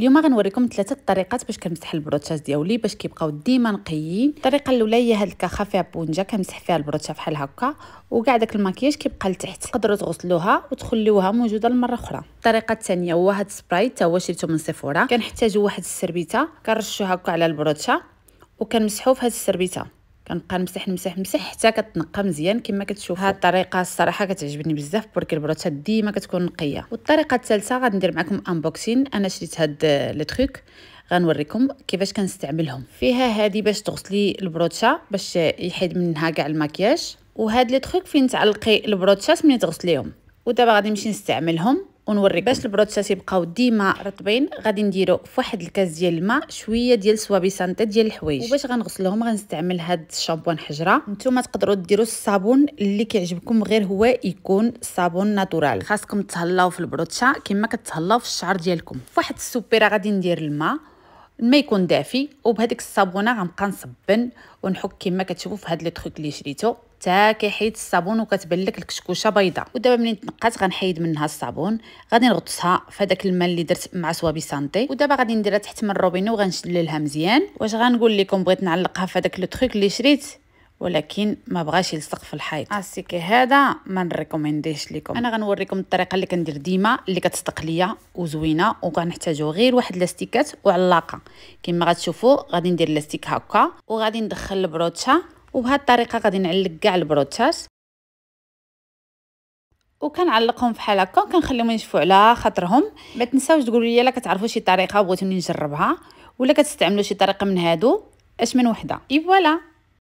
اليوم غنوريكم ثلاثه الطريقات باش كنمسح البروتشات ديالي باش كيبقاو ديما نقيين الطريقه الاولى هي هاد الكاخه فيها بونجا كنمسح فيها البروتشه بحال هكا وكاع داك الماكياج كيبقى لتحت تقدروا تغسلوها وتخليوها موجوده المره اخرى الطريقه الثانيه هو هاد السبراي حتى هو شريته من سيفورا كنحتاجو واحد السربيته كنرشوها هكا على البروتشه وكنمسحو فهاد السربيته كنبقى نمسح نمسح نمسح حتى كتنقى مزيان كما كتشوفوا هاد الطريقه الصراحه كتعجبني بزاف بورك البروتشات ديما كتكون نقيه والطريقه الثالثه غندير معكم انبوكسين انا شريت هاد لي تروك غنوريكم كيفاش كنستعملهم فيها هادي باش تغسلي البروتشه باش يحيد منها كاع المكياج وهاد لي تروك فين تعلقي البروتشات ملي تغسليهم ودابا غادي نمشي نستعملهم ونوريكم باش البروتشات يبقاو ديما رطبين غادي نديرو فواحد الكاس ديال الماء شويه ديال سوابي سانتا ديال الحوايج وباش غنغسلهم غنستعمل هاد الشامبوان حجره نتوما تقدروا ديروا الصابون اللي كيعجبكم غير هو يكون صابون ناتورال خاصكم تهلاو في البروتشه كما كتهلاو في الشعر ديالكم فواحد السوبيره غادي ندير الماء الماء يكون دافي وبهذيك الصابونه غنبقى نصبن ونحك كما كتشوفوا في هاد لي تروك اللي شريتو حتى كيحيد الصابون وكتبان لك الكشكوشه بيضاء ودابا ملي تنقات غنحيد منها الصابون غادي نغطسها في هذاك الماء اللي درت مع صوابي سانتي ودابا غادي نديرها تحت من الروبينو وغنشللها مزيان واش غنقول لكم بغيت نعلقها في هذاك لو تروك اللي شريت ولكن ما بغاش يلصق في الحيط السيكي هذا ما نريكومنديش لكم انا غنوريكم الطريقه اللي كندير ديما اللي كتصدق ليا وزوينه وغنحتاجو غير واحد لاستيكات وعلاقه كما غتشوفوا غادي ندير لاستيك هكا وغادي ندخل البروتشه وبهذه الطريقه غادي نعلق كاع البروتشات وكنعلقهم فحال هكا وكنخليهم ينشفوا على خاطرهم ما تنساوش تقولوا لي الا كتعرفوا شي طريقه بغيتوني نجربها ولا كتستعملوا شي طريقه من هادو اش من وحده اي فوالا